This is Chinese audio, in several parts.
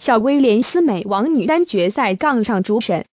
小威廉斯美网女单决赛杠上主审，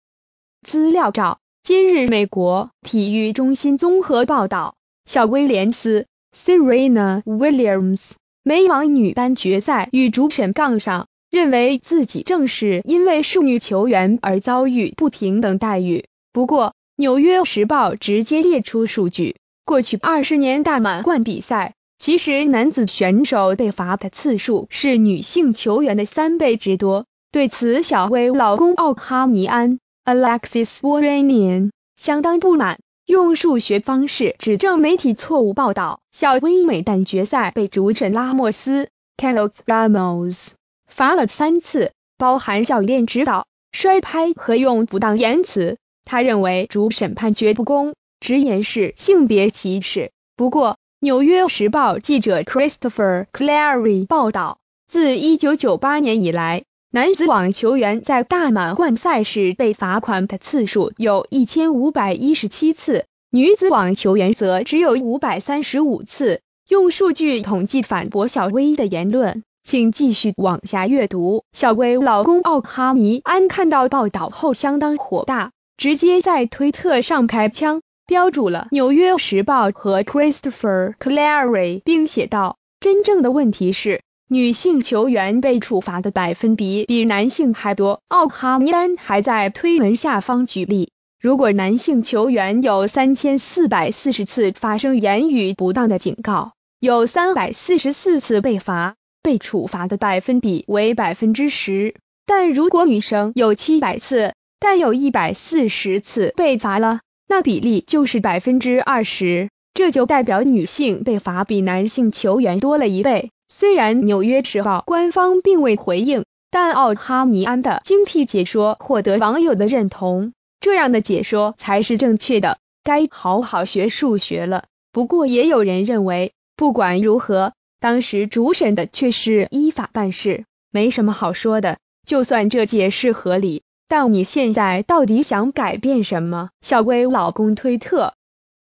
资料照。今日美国体育中心综合报道，小威廉斯 （Serena Williams） 美网女单决赛与主审杠上，认为自己正是因为是女球员而遭遇不平等待遇。不过，《纽约时报》直接列出数据，过去二十年大满贯比赛。其实，男子选手被罚的次数是女性球员的三倍之多。对此，小威老公奥哈尼安 （Alexis w r r a n i a n 相当不满，用数学方式指证媒体错误报道。小威美旦决赛被主审拉莫斯 c a n l o s Ramos） 罚了三次，包含教练指导、摔拍和用不当言辞。他认为主审判决不公，直言是性别歧视。不过，《纽约时报》记者 Christopher Clary 报道，自1998年以来，男子网球员在大满贯赛事被罚款的次数有一千五百一十七次，女子网球员则只有五百三十五次。用数据统计反驳小薇的言论，请继续往下阅读。小薇老公奥哈尼安看到报道后相当火大，直接在推特上开枪。标注了《纽约时报》和 Christopher Clary，并写道：“真正的问题是，女性球员被处罚的百分比比男性还多。”奥哈尼安还在推文下方举例：“如果男性球员有三千四百四十次发生言语不当的警告，有三百四十四次被罚，被处罚的百分比为百分之十；但如果女生有七百次，但有一百四十次被罚了。”那比例就是百分之二十，这就代表女性被罚比男性球员多了一倍。虽然纽约时报官方并未回应，但奥哈尼安的精辟解说获得网友的认同，这样的解说才是正确的。该好好学数学了。不过也有人认为，不管如何，当时主审的却是依法办事，没什么好说的。就算这解释合理。但你现在到底想改变什么？小薇老公推特，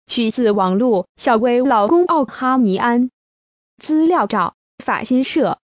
取自网络。小薇老公奥哈尼安资料照，法新社。